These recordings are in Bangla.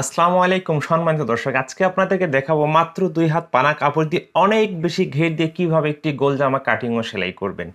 আসসালামু আলাইকুম সম্মানিত দর্শক আজকে আপনাদেরকে দেখাবো মাত্র দুই হাত পানা কাপড় দিয়ে অনেক বেশি ঘের দিয়ে কিভাবে একটি গোল জামা কাটিং ও সেলাই করবেন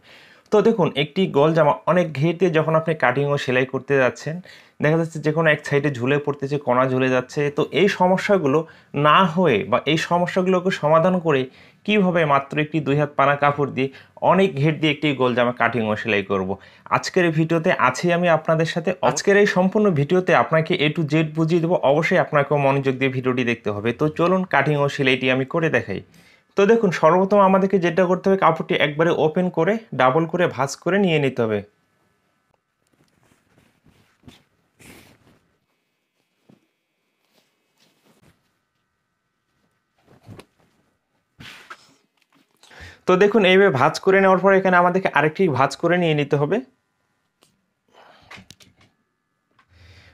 তো দেখুন একটি গোল জামা অনেক ঘের দিয়ে যখন আপনি কাটিং ও সেলাই করতে যাচ্ছেন দেখা যাচ্ছে যে কোনো এক সাইডে ঝুলে পড়তেছে কণা ঝুলে যাচ্ছে তো এই সমস্যাগুলো না হয়ে বা এই সমস্যাগুলোকে সমাধান করে কিভাবে মাত্র একটি দুই হাত পানা কাপড় দিয়ে অনেক ঘের দিয়ে একটি গোল জামা কাটিং ও সেলাই করব। আজকের এই ভিডিওতে আছি আমি আপনাদের সাথে আজকের এই সম্পূর্ণ ভিডিওতে আপনাকে এ টু জেড বুঝিয়ে দেবো অবশ্যই আপনাকেও মনোযোগ দিয়ে ভিডিওটি দেখতে হবে তো চলুন কাটিং ও সেলাইটি আমি করে দেখাই তো দেখুন সর্বপ্রথম আমাদেরকে যেটা করতে হবে কাপড়টি একবারে ওপেন করে ডাবল করে ভাঁজ করে নিয়ে নিতে হবে তো দেখুন এইভাবে ভাঁজ করে নেওয়ার পর এখানে আমাদেরকে আরেকটি ভাঁজ করে নিয়ে নিতে হবে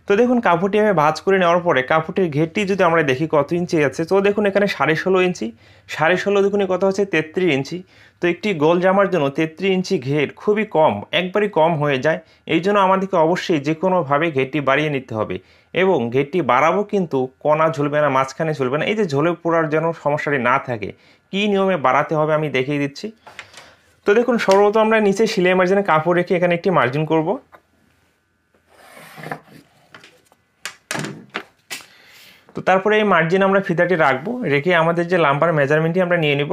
তো দেখুন কাপড়টি আমি ভাজ করে নেওয়ার পরে কাপড়টির ঘেরটি যদি আমরা দেখি কত ইঞ্চি আছে তো দেখুন এখানে সাড়ে ষোলো ইঞ্চি সাড়ে ষোলো দেখুন কত হচ্ছে তেত্রিশ ইঞ্চি তো একটি গোল জামার জন্য তেত্রিশ ইঞ্চি ঘের খুবই কম একবারই কম হয়ে যায় এই জন্য আমাদেরকে অবশ্যই যে কোনোভাবে ঘেরটি বাড়িয়ে নিতে হবে এবং ঘেরটি বাড়াবো কিন্তু কণা ঝুলবে না মাঝখানে ঝুলবে না এই যে ঝোলে পোড়ার যেন সমস্যাটি না থাকে কি নিয়মে বাড়াতে হবে আমি দেখিয়ে দিচ্ছি তো দেখুন সর্বত আমরা নিচে সিলাই মার্জিনে কাপড় রেখে এখানে একটি মার্জিন করব তো তারপরে এই মার্জিন আমরা ফিতাটি রাখবো রেখে আমাদের যে লাম্বার মেজারমেন্টটি আমরা নিয়ে নিব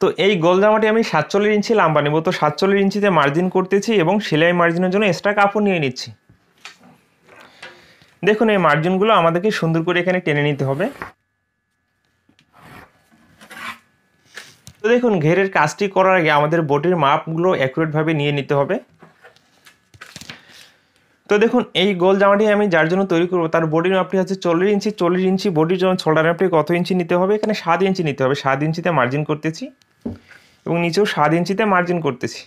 তো এই গোল জামাটি আমি সাতচল্লিশ ইঞ্চি লাম্বা নেব তো সাতচল্লিশ ইঞ্চিতে মার্জিন করতেছি এবং সেলাই মার্জিনের জন্য এক্সট্রা কাপড় নিয়ে নিচ্ছি দেখুন এই মার্জিনগুলো আমাদেরকে সুন্দর করে এখানে টেনে নিতে হবে তো দেখুন ঘেরের কাজটি করার আগে আমাদের বটির মাপগুলো অ্যাকুরেটভাবে নিয়ে নিতে হবে তো দেখুন এই গোল জামাটি আমি যার জন্য তৈরি করবো তার বডির মাপটি হচ্ছে চল্লিশ ইঞ্চি চল্লিশ ইঞ্চি বডির জন্য ছোলার মাপটি কত ইঞ্চি নিতে হবে এখানে সাত ইঞ্চি নিতে হবে সাত ইঞ্চিতে মার্জিন করতেছি এবং নিচেও সাত ইঞ্চিতে মার্জিন করতেছি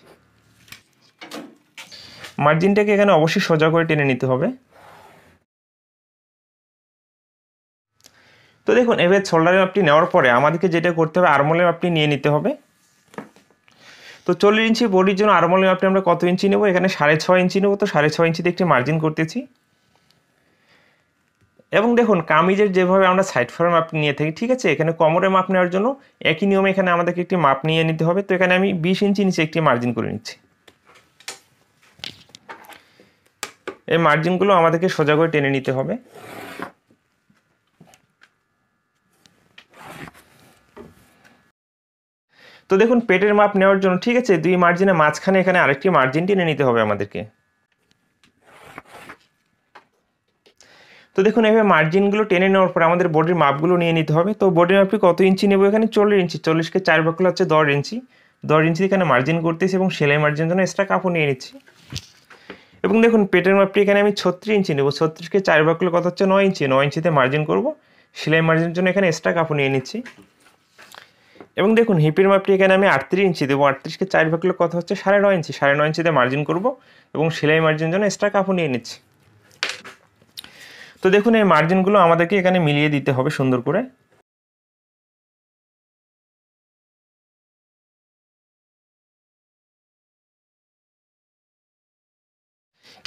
মার্জিনটাকে এখানে অবশ্যই সোজা করে টেনে নিতে হবে তো দেখুন এবার শোল্ডারের মাপটি নেওয়ার পরে আমাদেরকে যেটা করতে হবে আর্মলের মাপটি নিয়ে নিতে হবে তো চল্লিশ ইঞ্চি বডির জন্য আরমোলের মাপটি আমরা কত ইঞ্চি নেব এখানে সাড়ে ছয় ইঞ্চি নেব তো সাড়ে ছয় ইঞ্চিতে একটি মার্জিন করতেছি এবং দেখুন কামিজের যেভাবে আমরা সাইড ফ্লোর মাপ নিয়ে থাকি ঠিক আছে এখানে কোমরের মাপ নেওয়ার জন্য একই নিয়মে এখানে আমাদেরকে একটি মাপ নিয়ে নিতে হবে তো এখানে আমি বিশ ইঞ্চি নিচে একটি মার্জিন করে নিচ্ছি এই মার্জিনগুলো আমাদেরকে সোজা করে টেনে নিতে হবে তো দেখুন পেটের মাপ নেওয়ার জন্য ঠিক আছে দুই মার্জিনে মাঝখানে এখানে আরেকটি মার্জিন টেনে নিতে হবে আমাদেরকে তো দেখুন এভাবে মার্জিনগুলো টেনে নেওয়ার পর আমাদের বডির মাপগুলো নিয়ে নিতে হবে তো বডির মাপটি কত ইঞ্চি নেবো এখানে চল্লিশ ইঞ্চি চল্লিশকে চার ভাগ হচ্ছে দশ ইঞ্চি দশ ইঞ্চি এখানে মার্জিন করতেছি এবং সেলাই মার্জিনের জন্য এক্সট্রা কাপড় নিয়ে নিচ্ছি এবং দেখুন পেটের মাপটি এখানে আমি ছত্রিশ ইঞ্চি নেবো ছত্রিশকে চার ভাগ কত হচ্ছে নয় ইঞ্চি নয় ইঞ্চিতে মার্জিন করব সেলাই মার্জিনের জন্য এখানে এক্সট্রা কাপড় নিয়ে নিচ্ছি এবং দেখুন হিপের মাপটি এখানে আমি আটত্রিশ ইঞ্চি দেবো আটত্রিশকে চার ভাগ করলে কত হচ্ছে সাড়ে নয় ইঞ্চি সাড়ে নয় ইঞ্চিতে মার্জিন করবো এবং সেলাই মার্জিন জন্য এক্সট্রা কাপড় নিয়ে নিচ্ছি তো দেখুন এই মার্জিনগুলো আমাদেরকে এখানে মিলিয়ে দিতে হবে সুন্দর করে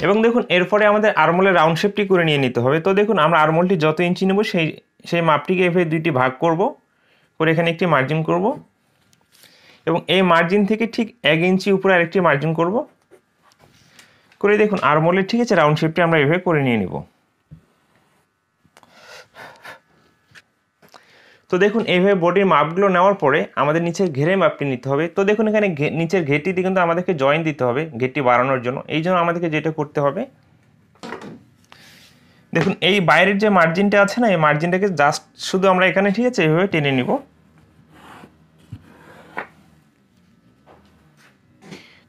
এবং দেখুন এরপরে আমাদের আরমোলের রাউন্ড শেপটি করে নিয়ে নিতে হবে তো দেখুন আমরা আরমোলটি যত ইঞ্চি নেব সেই সেই মাপটিকে এভাবে দুইটি ভাগ করবো করে এখানে একটি মার্জিন করব এবং এই মার্জিন থেকে ঠিক এক ইঞ্চি উপরে আরেকটি মার্জিন করব করে দেখুন আরমোলের ঠিক আছে রাউন্ড শেপটি আমরা এভাবে করে নিয়ে নিব তো দেখুন এইভাবে বডির মাপগুলো নেওয়ার পরে আমাদের নিচের ঘেরে মাপটি নিতে হবে তো দেখুন এখানে নিচের ঘেরটিতে কিন্তু আমাদেরকে জয়েন দিতে হবে ঘেরটি বাড়ানোর জন্য এই জন্য আমাদেরকে যেটা করতে হবে দেখুন এই বাইরের যে মার্জিনটা আছে না এই মার্জিনটাকে জাস্ট শুধু আমরা এখানে ঠিক আছে এইভাবে টেনে নিব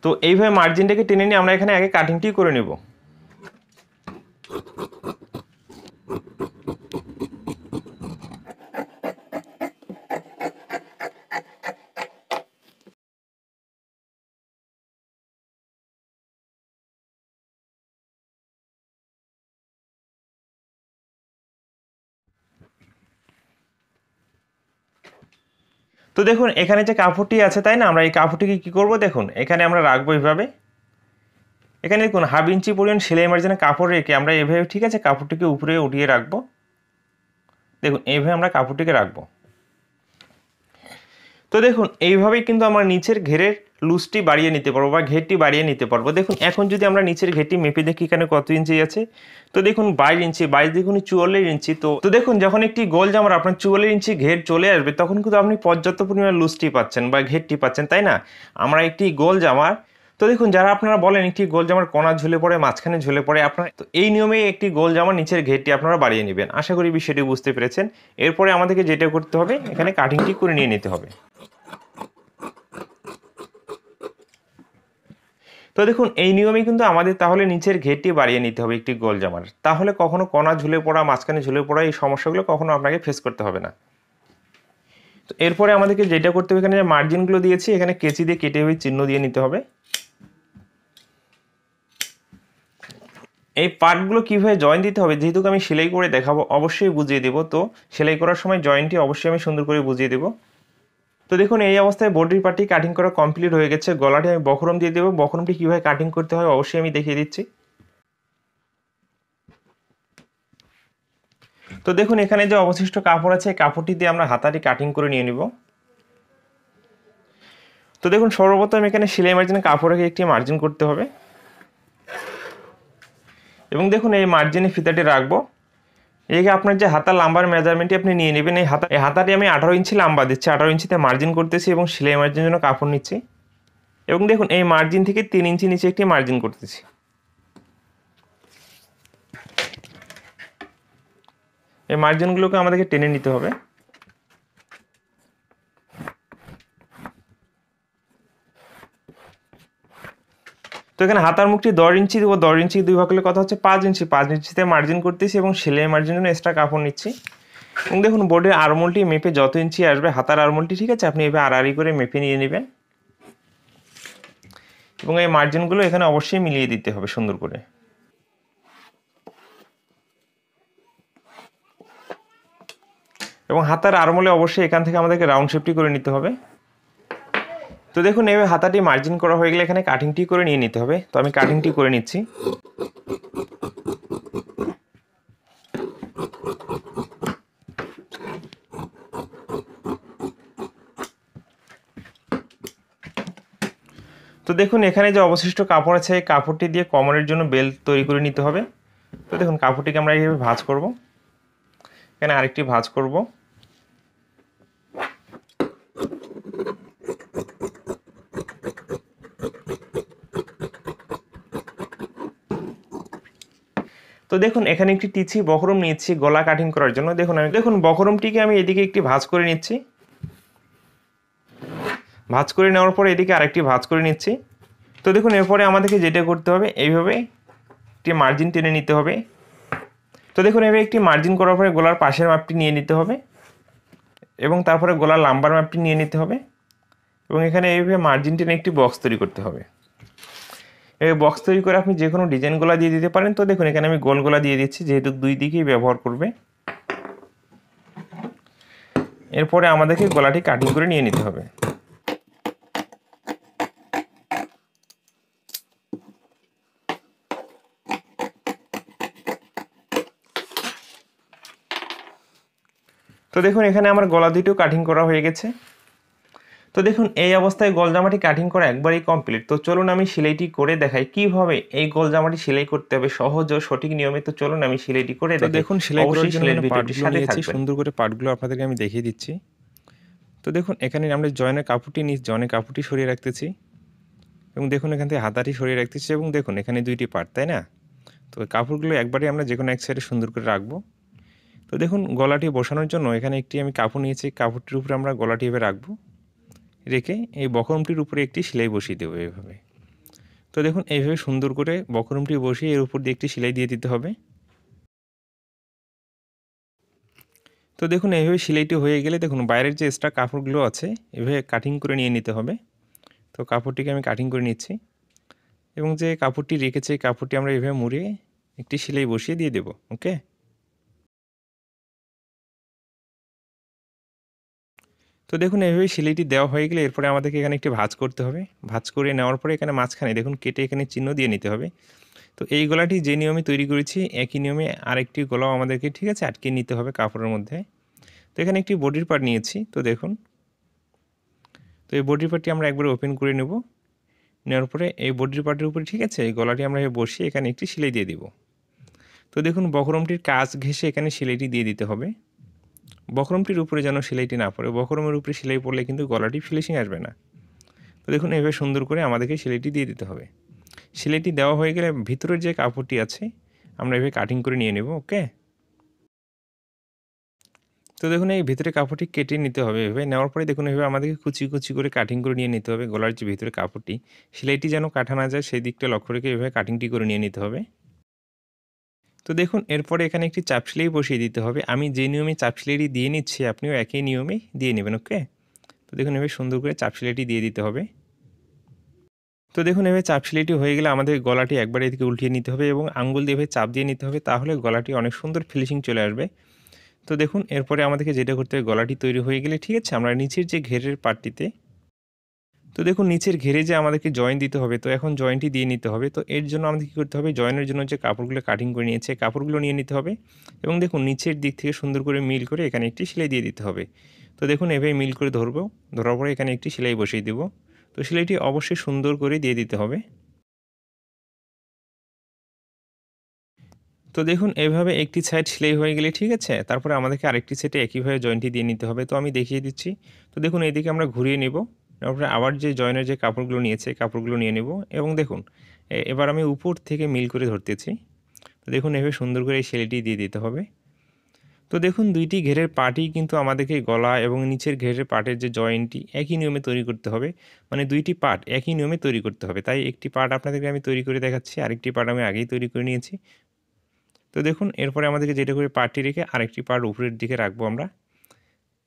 তো এইভাবে মার্জিনটাকে টেনে নিয়ে আমরা এখানে আগে কাটিংটি করে নেবো তো দেখুন এখানে যে কাপড়টি আছে তাই না আমরা এই কাপড়টিকে কী করব দেখুন এখানে আমরা রাখবো এইভাবে এখানে দেখুন হাফ ইঞ্চি পরিমাণ সেলাই মার্জিনে কাপড় রেখে আমরা এভাবে ঠিক আছে কাপড়টিকে উপরে উঠিয়ে রাখবো দেখুন এইভাবে আমরা কাপড়টিকে রাখবো তো দেখুন এইভাবেই কিন্তু আমার নিচের ঘেরের লুজটি বাড়িয়ে নিতে পারবো বা ঘেরটি বাড়িয়ে নিতে পারবো দেখুন এখন যদি আমরা নিচের ঘেরটি মেপে দেখি এখানে কত ইঞ্চি আছে তো দেখুন বাইশ ইঞ্চি বাইশ দেখুন চুয়াল্লিশ ইঞ্চি তো তো দেখুন যখন একটি গোল জামার আপনার চুয়াল্লিশ ইঞ্চি ঘের চলে আসবে তখন কিন্তু আপনি পর্যাপ্ত পরিমাণ লুজটি পাচ্ছেন বা ঘেরটি পাচ্ছেন তাই না আমরা একটি গোল জামার তো দেখুন যারা আপনারা বলেন একটি গোল জামার কোনা ঝুলে পড়ে মাঝখানে ঝুলে পড়ে আপনার তো এই নিয়মে একটি গোল জামার নিচের ঘেরটি আপনারা বাড়িয়ে নেবেন আশা করি বিষয়টি বুঝতে পেরেছেন এরপরে আমাদেরকে যেটা করতে হবে এখানে কাটিংটি করে নিয়ে নিতে হবে তো দেখুন এই নিয়মে কিন্তু আমাদের তাহলে নিচের ঘেরটি বাড়িয়ে নিতে হবে একটি গোল জামার তাহলে কখনো কণা ঝুলে পড়া মাঝখানে ঝুলে পড়া এই সমস্যাগুলো কখনো আপনাকে ফেস করতে হবে না তো এরপরে আমাদেরকে যেটা করতে হবে এখানে যে মার্জিনগুলো দিয়েছি এখানে কেচি দিয়ে কেটে চিহ্ন দিয়ে নিতে হবে এই পার্টগুলো কীভাবে জয়েন দিতে হবে যেহেতু আমি সেলাই করে দেখাবো অবশ্যই বুঝিয়ে দেবো তো সেলাই করার সময় জয়েন্টটি অবশ্যই আমি সুন্দর করে বুঝিয়ে দেবো তো দেখুন এই অবস্থায় বডির পার্টি কাটিং করা কমপ্লিট হয়ে গেছে গলাটি আমি বখরম দিয়ে দেবো বখরমটি কীভাবে কাটিং করতে হয় অবশ্যই আমি দেখিয়ে দিচ্ছি তো দেখুন এখানে যে অবশিষ্ট কাপড় আছে কাপড়টি দিয়ে আমরা হাতাটি কাটিং করে নিয়ে নিব তো দেখুন সর্বপ্রথম এখানে সেলাই মার্জিনে কাপড়কে একটি মার্জিন করতে হবে এবং দেখুন এই মার্জিনে ফিতাটি রাখবো এই আপনার যে হাতা লাম্বার মেজারমেন্টটি আপনি নিয়ে নেবেন এই হাতা এই হাতাটি আমি আঠারো ইঞ্চি লাম্বা দিচ্ছি আঠারো ইঞ্চিতে মার্জিন করতেছি এবং সেলাই মার্জিন জন্য কাপড় নিচ্ছি এবং দেখুন এই মার্জিন থেকে তিন ইঞ্চি নিচে একটি মার্জিন করতেছি এই মার্জিনগুলোকে আমাদেরকে টেনে নিতে হবে তো এখানে হাতার মুখটি দশ ইঞ্চি দেবো দশ ইঞ্চি দুই ভাগ কথা হচ্ছে পাঁচ ইঞ্চি পাঁচ ইঞ্চিতে মার্জিন করতেছি এবং সেলাই মার্জিন জন্য এক্সট্রা কাপড় নিচ্ছি এবং দেখুন বোর্ডের আরমোলটি মেপে যত ইঞ্চি আসবে হাতার আরমোলটি ঠিক আছে আপনি এভাবে আড়াআড়ি করে মেপে নিয়ে নেবেন এবং এই মার্জিনগুলো এখানে অবশ্যই মিলিয়ে দিতে হবে সুন্দর করে এবং হাতার আরমোলে অবশ্যই এখান থেকে আমাদেরকে রাউন্ড শেপটি করে নিতে হবে তো দেখুন এভাবে হাতাটি মার্জিন করা হয়ে গেলে এখানে কাটিংটি করে নিয়ে নিতে হবে তো আমি কাটিংটি করে নিচ্ছি তো দেখুন এখানে যে অবশিষ্ট কাপড় আছে এই কাপড়টি দিয়ে কমরের জন্য বেল্ট তৈরি করে নিতে হবে তো দেখুন কাপড়টিকে আমরা এইভাবে ভাঁজ করব এখানে আরেকটি ভাঁজ করবো দেখুন এখানে একটি টিছি বহরম নিচ্ছি গলা কাটিং করার জন্য দেখুন আমি দেখুন বহরমটিকে আমি এদিকে একটি ভাজ করে নিচ্ছি ভাজ করে নেওয়ার পরে এদিকে আরেকটি ভাজ করে নিচ্ছি তো দেখুন এরপরে আমাদেরকে যেটা করতে হবে এইভাবে একটি মার্জিন টেনে নিতে হবে তো দেখুন এভাবে একটি মার্জিন করার পরে গোলার পাশের মাপটি নিয়ে নিতে হবে এবং তারপরে গোলার লাম্বার মাপটি নিয়ে নিতে হবে এবং এখানে এইভাবে মার্জিন টেনে একটি বক্স তৈরি করতে হবে এই বক্স তৈরি করে আপনি যে কোনো ডিজাইনগুলো দিয়ে দিতে পারেন তো দেখুন এখানে আমি গোলগুলা দিয়ে দিচ্ছি যেহেতু দুই দিকেই ব্যবহার করবে এরপরে আমাদেরকে গলাটি কাটিং করে নিয়ে নিতে হবে তো দেখুন এখানে আমার গলা দুটো কাটিং করা হয়ে গেছে তো দেখুন এই অবস্থায় গোল জামাটি কাটিং করা একবারই কমপ্লিট তো চলুন আমি সেলাইটি করে দেখাই কিভাবে এই গোল জামাটি সেলাই করতে হবে সহজ ও সঠিক নিয়মে তো চলুন আমি সেলাইটি করে দেখাই দেখুন সেলাই করার জন্য সাথে সুন্দর করে পার্টগুলো আপনাদেরকে আমি দেখিয়ে দিচ্ছি তো দেখুন এখানে আমরা জয়নের কাপড়টি নিচ জয়নের কাপড়টি সরিয়ে রাখতেছি এবং দেখুন এখান থেকে হাতাটি সরিয়ে রাখতেছি এবং দেখুন এখানে দুইটি পার্ট তাই না তো কাপড়গুলো একবারই আমরা যে কোনো এক সাইডে সুন্দর করে রাখবো তো দেখুন গলাটি বসানোর জন্য এখানে একটি আমি কাপড় নিয়েছি কাপড়টির উপরে আমরা গলাটি এভাবে রাখবো রেখে এই বকরমটির উপরে একটি সেলাই বসিয়ে দেবো এইভাবে তো দেখুন এইভাবে সুন্দর করে বকরমটি বসিয়ে এর উপর দিয়ে একটি সেলাই দিয়ে দিতে হবে তো দেখুন এইভাবে সেলাইটি হয়ে গেলে দেখুন বাইরের যে এক্সট্রা কাপড়গুলো আছে এভাবে কাটিং করে নিয়ে নিতে হবে তো কাপড়টিকে আমি কাটিং করে নিচ্ছি এবং যে কাপড়টি রেখেছে কাপড়টি আমরা এভাবে মুড়িয়ে একটি সেলাই বসিয়ে দিয়ে দেবো ওকে তো দেখুন এইভাবে সেলাইটি দেওয়া হয়ে গেলে এরপরে আমাদেরকে এখানে একটি ভাজ করতে হবে ভাজ করে নেওয়ার পরে এখানে মাঝখানে দেখুন কেটে এখানে চিহ্ন দিয়ে নিতে হবে তো এই গলাটি যে নিয়মে তৈরি করেছি একই নিয়মে আরেকটি গলাও আমাদেরকে ঠিক আছে আটকে নিতে হবে কাপড়ের মধ্যে তো এখানে একটি বডির পার্ট নিয়েছি তো দেখুন তো এই বডির পার্টটি আমরা একবার ওপেন করে নেব নেওয়ার পরে এই বডির পার্টের উপরে ঠিক আছে এই গলাটি আমরা বসিয়ে এখানে একটি সেলাই দিয়ে দিব তো দেখুন বকরমটির কাজ ঘেসে এখানে সেলাইটি দিয়ে দিতে হবে বকরমটির উপরে যেন সেলাইটি না পড়ে বকরমের উপরে সেলাই পড়লে কিন্তু গলাটি ফিলিশিং আসবে না তো দেখুন এভাবে সুন্দর করে আমাদেরকে সেলাইটি দিয়ে দিতে হবে সেলাইটি দেওয়া হয়ে গেলে ভিতরের যে কাপড়টি আছে আমরা এভাবে কাটিং করে নিয়ে নেব ওকে তো দেখুন এই ভিতরে কাপড়টি কেটে নিতে হবে এভাবে নেওয়ার পরে দেখুন এভাবে আমাদেরকে কুচি কুচি করে কাটিং করে নিয়ে নিতে হবে গলার যে ভিতরে কাপড়টি সেলাইটি যেন কাটা না যায় সেই দিকটা লক্ষ্য রেখে এভাবে কাটিংটি করে নিয়ে নিতে হবে তো দেখুন এরপরে এখানে একটি চাপসিলাই বসিয়ে দিতে হবে আমি যে নিয়মে চাপসিলাইটি দিয়ে নিচ্ছি আপনিও একই নিয়মে দিয়ে নেবেন ওকে তো দেখুন এভাবে সুন্দর করে চাপসিলাইটি দিয়ে দিতে হবে তো দেখুন এভাবে চাপসিলাইটি হয়ে গেলে আমাদের গলাটি একবার এদিকে উল্টিয়ে নিতে হবে এবং আঙ্গুল দিয়ে চাপ দিয়ে নিতে হবে তাহলে গলাটি অনেক সুন্দর ফিনিশিং চলে আসবে তো দেখুন এরপরে আমাদেরকে যেটা করতে হবে গলাটি তৈরি হয়ে গেলে ঠিক আছে আমরা নিচের যে ঘেরের পার্টিতে তো দেখুন নিচের ঘেরে যে আমাদেরকে জয়েন দিতে হবে তো এখন জয়েন্টটি দিয়ে নিতে হবে তো এর জন্য আমাদের কী করতে হবে জয়েনের জন্য যে কাপড়গুলো কাটিং করে নিয়েছে কাপড়গুলো নিয়ে নিতে হবে এবং দেখুন নিচের দিক থেকে সুন্দর করে মিল করে এখানে একটি সেলাই দিয়ে দিতে হবে তো দেখুন এভাবে মিল করে ধরবো ধরার পরে এখানে একটি সেলাই বসিয়ে দেবো তো সেলাইটি অবশ্যই সুন্দর করে দিয়ে দিতে হবে তো দেখুন এভাবে একটি সাইড সেলাই হয়ে গেলে ঠিক আছে তারপরে আমাদেরকে আরেকটি সাইডে একইভাবে জয়েন্টটি দিয়ে নিতে হবে তো আমি দেখিয়ে দিচ্ছি তো দেখুন এইদিকে আমরা ঘুরিয়ে নেবো তারপরে আবার যে জয়েনের যে কাপড়গুলো নিয়েছে কাপড়গুলো নিয়ে নেব এবং দেখুন এবার আমি উপর থেকে মিল করে ধরতেছি তো দেখুন এভাবে সুন্দর করে এই সেলিটি দিয়ে দিতে হবে তো দেখুন দুইটি ঘেরের পাটি কিন্তু আমাদেরকে গলা এবং নিচের ঘেরের পাটের যে জয়েন্টটি একই নিয়মে তৈরি করতে হবে মানে দুইটি পার্ট একই নিয়মে তৈরি করতে হবে তাই একটি পার্ট আপনাদেরকে আমি তৈরি করে দেখাচ্ছি আরেকটি পার্ট আমি আগেই তৈরি করে নিয়েছি তো দেখুন এরপরে আমাদেরকে যেটা করে পাটটি রেখে আরেকটি পার্ট উপরের দিকে রাখবো আমরা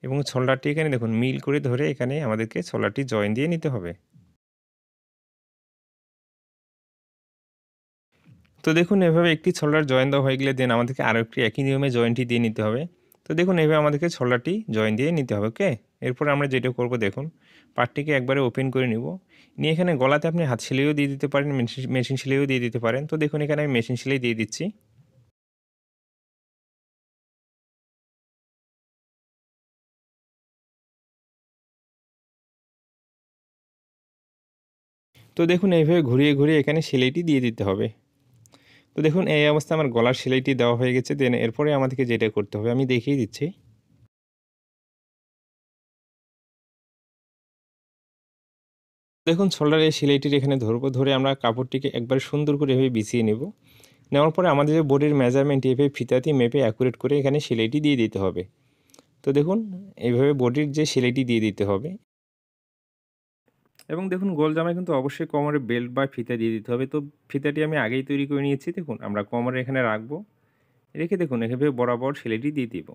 এবং ছোলাটি এখানে দেখুন মিল করে ধরে এখানে আমাদেরকে ছোলাটি জয়েন দিয়ে নিতে হবে তো দেখুন এভাবে একটি ছোলার জয়েন দেওয়া হয়ে গেলে দেন আমাদেরকে আরও একটি একই নিয়মে জয়েন্টটি দিয়ে নিতে হবে তো দেখুন এভাবে আমাদেরকে ছোলাটি জয়েন দিয়ে নিতে হবে ওকে এরপর আমরা যেটা করব দেখুন পাটটিকে একবারে ওপেন করে নিব নিয়ে এখানে গলাতে আপনি হাত সেলেও দিয়ে দিতে পারেন মেশিন সেলেও দিয়ে দিতে পারেন তো দেখুন এখানে আমি মেশিন সেলেই দিয়ে দিচ্ছি তো দেখুন এইভাবে ঘুরিয়ে ঘুরিয়ে এখানে সেলাইটি দিয়ে দিতে হবে তো দেখুন এই অবস্থা আমার গলার সেলাইটি দেওয়া হয়ে গেছে দেন এরপরে আমাদেরকে যেটা করতে হবে আমি দেখিয়ে দিচ্ছি দেখুন শোল্ডারের সেলাইটির এখানে ধরবো ধরে আমরা কাপড়টিকে একবার সুন্দর করে এভাবে বিছিয়ে নেব নেওয়ার পরে আমাদের যে বডির মেজারমেন্ট এভাবে ফিতাতি মেপে অ্যাকুরেট করে এখানে সেলাইটি দিয়ে দিতে হবে তো দেখুন এইভাবে বডির যে সেলাইটি দিয়ে দিতে হবে এবং দেখুন গোল জামায় কিন্তু অবশ্যই কমরে বেল্ট বা ফিতা দিয়ে দিতে হবে তো ফিতাটি আমি আগেই তৈরি করে নিয়েছি দেখুন আমরা কোমরে এখানে রাখবো রেখে দেখুন এভাবে বরাবর সেলেটি দিয়ে দিব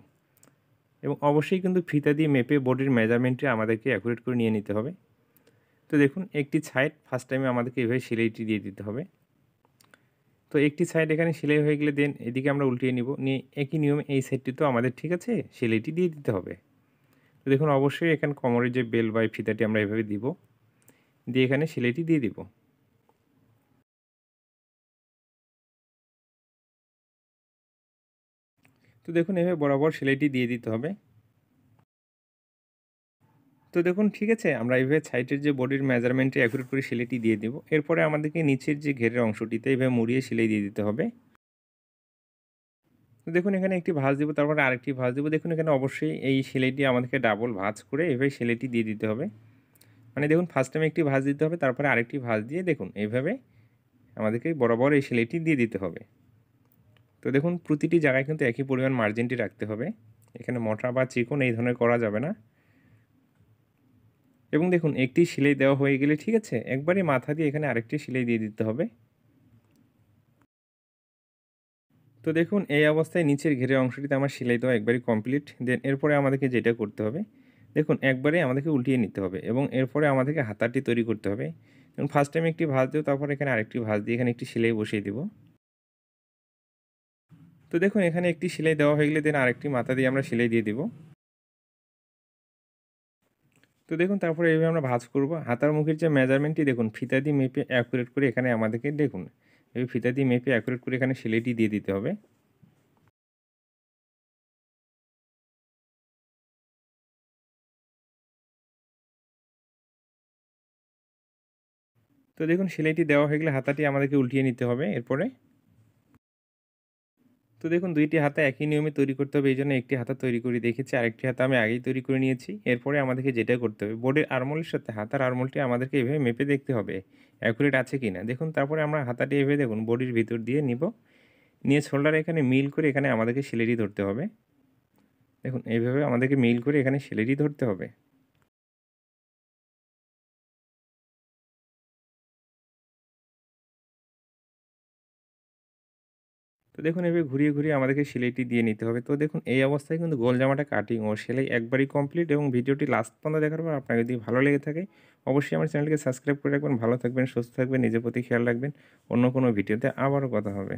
এবং অবশ্যই কিন্তু ফিতা দিয়ে মেপে বডির মেজারমেন্টে আমাদেরকে অ্যাকুরেট করে নিয়ে নিতে হবে তো দেখুন একটি সাইড ফার্স্ট টাইমে আমাদেরকে এভাবে সেলাইটি দিয়ে দিতে হবে তো একটি সাইড এখানে সেলাই হয়ে গেলে দেন এদিকে আমরা উল্টিয়ে নিব নিয়ে একই নিয়মে এই সাইডটি তো আমাদের ঠিক আছে সেলাইটি দিয়ে দিতে হবে তো দেখুন অবশ্যই এখানে কোমরের যে বেল বা ফিতাটি আমরা এভাবে দিব দিয়ে এখানে সেলাইটি দিয়ে দিব তো দেখুন এভাবে বরাবর সেলাইটি দিয়ে দিতে হবে তো দেখুন ঠিক আছে আমরা এইভাবে সাইটের যে বডির মেজারমেন্টে অ্যাকুরেট করে সেলাইটি দিয়ে দেব এরপরে আমাদেরকে নিচের যে ঘেরের অংশটিতে এইভাবে মুড়িয়ে সেলাই দিয়ে দিতে হবে তো দেখুন এখানে একটি ভাঁজ দেবো তারপরে আরেকটি ভাঁজ দেবো দেখুন এখানে অবশ্যই এই সেলাইটি আমাদেরকে ডাবল ভাঁজ করে এভাবে সেলাইটি দিয়ে দিতে হবে মানে দেখুন ফার্স্ট টাইমে একটি ভাঁজ দিতে হবে তারপরে আরেকটি ভাঁজ দিয়ে দেখুন এইভাবে আমাদেরকে বরাবর এই সেলাইটি দিয়ে দিতে হবে তো দেখুন প্রতিটি জায়গায় কিন্তু একই পরিমাণ মার্জিনটি রাখতে হবে এখানে মোটা বা চিকন এই ধরনের করা যাবে না এবং দেখুন একটি সেলাই দেওয়া হয়ে গেলে ঠিক আছে একবারে মাথা দিয়ে এখানে আরেকটি সেলাই দিয়ে দিতে হবে তো দেখুন এই অবস্থায় নিচের ঘেরে অংশটিতে আমার সেলাই দেওয়া একবারই কমপ্লিট দেন এরপরে আমাদেরকে যেটা করতে হবে দেখুন একবারে আমাদেরকে উল্টিয়ে নিতে হবে এবং এরপরে আমাদেরকে হাতাটি তৈরি করতে হবে এবং ফার্স্ট টাইম একটি ভাঁজ দেবো তারপর এখানে আরেকটি ভাঁজ দিয়ে এখানে একটি সেলাই বসিয়ে দেব তো দেখুন এখানে একটি সেলাই দেওয়া হয়ে গেলে দেন আরেকটি মাথা দিয়ে আমরা সেলাই দিয়ে দেব তো দেখুন তারপরে এইভাবে আমরা ভাঁজ করবো হাতার মুখের যে মেজারমেন্টটি দেখুন ফিতা দিয়ে মেপে অ্যাকুরেট করে এখানে আমাদেরকে দেখুন এই ফিতা দিয়ে মেপে অ্যাকুরেট করে এখানে সেলাইটি দিয়ে দিতে হবে তো দেখুন সেলাইটি দেওয়া হয়ে গেলে হাতাটি আমাদেরকে উল্টিয়ে নিতে হবে এরপরে তো দেখুন দুইটি হাতা একই নিয়মে তৈরি করতে হবে এই জন্য একটি হাতা তৈরি করে দেখেছি আরেকটি হাতা আমি আগেই তৈরি করে নিয়েছি এরপরে আমাদেরকে যেটা করতে হবে বোর্ডের আরমোলের সাথে হাতার আরমোলটি আমাদেরকে এভাবে মেপে দেখতে হবে অ্যাকুরেট আছে কি না দেখুন তারপরে আমরা হাতাটি এভাবে দেখুন বডির ভিতর দিয়ে নিব নিয়ে শোল্ডার এখানে মিল করে এখানে আমাদেরকে সেলেরি ধরতে হবে দেখুন এইভাবে আমাদেরকে মিল করে এখানে সেলেরি ধরতে হবে তো দেখুন এভাবে ঘুরিয়ে ঘুরিয়ে আমাদেরকে সেলাইটি দিয়ে নিতে হবে তো দেখুন এই অবস্থায় কিন্তু গোল জামাটা কাটিং ও সেলাই একবারই কমপ্লিট এবং ভিডিওটি লাস্ট পর্যন্ত দেখার পর আপনাকে যদি ভালো লেগে থাকে অবশ্যই আমার চ্যানেলকে সাবস্ক্রাইব করে রাখবেন ভালো থাকবেন সুস্থ থাকবেন নিজের প্রতি খেয়াল রাখবেন অন্য কোনো ভিডিওতে আবারও কথা হবে